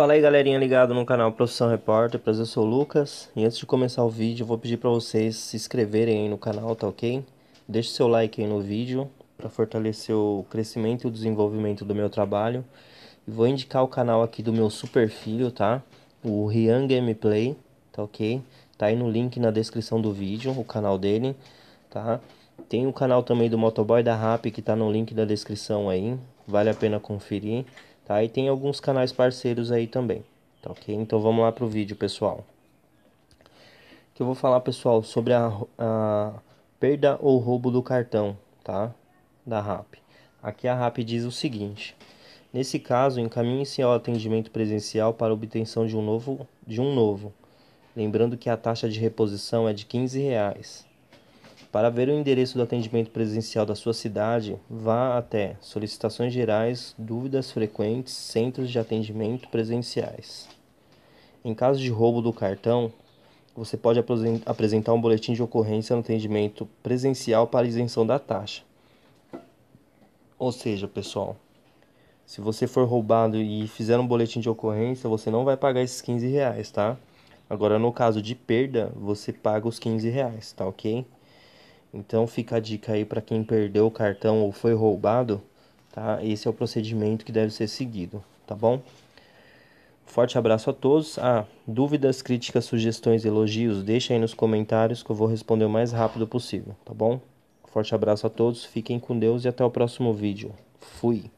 Fala aí galerinha ligado no canal Profissão Repórter, prazer, eu sou o Lucas E antes de começar o vídeo, eu vou pedir para vocês se inscreverem aí no canal, tá ok? Deixe seu like aí no vídeo para fortalecer o crescimento e o desenvolvimento do meu trabalho E vou indicar o canal aqui do meu super filho, tá? O Rian Gameplay, tá ok? Tá aí no link na descrição do vídeo, o canal dele, tá? Tem o canal também do Motoboy da Rap que tá no link da descrição aí, vale a pena conferir tá? E tem alguns canais parceiros aí também, tá ok? Então vamos lá pro vídeo, pessoal. Que eu vou falar, pessoal, sobre a, a perda ou roubo do cartão, tá? Da RAP. Aqui a RAP diz o seguinte: Nesse caso, encaminhe-se ao atendimento presencial para obtenção de um novo, de um novo. Lembrando que a taxa de reposição é de R$ 15. Reais. Para ver o endereço do atendimento presencial da sua cidade, vá até Solicitações Gerais, Dúvidas Frequentes, Centros de Atendimento Presenciais. Em caso de roubo do cartão, você pode apresentar um boletim de ocorrência no atendimento presencial para isenção da taxa. Ou seja, pessoal, se você for roubado e fizer um boletim de ocorrência, você não vai pagar esses 15 reais, tá? Agora, no caso de perda, você paga os 15 reais, tá ok? Então fica a dica aí para quem perdeu o cartão ou foi roubado, tá? Esse é o procedimento que deve ser seguido, tá bom? Forte abraço a todos. Ah, dúvidas, críticas, sugestões, elogios, deixa aí nos comentários que eu vou responder o mais rápido possível, tá bom? Forte abraço a todos, fiquem com Deus e até o próximo vídeo. Fui!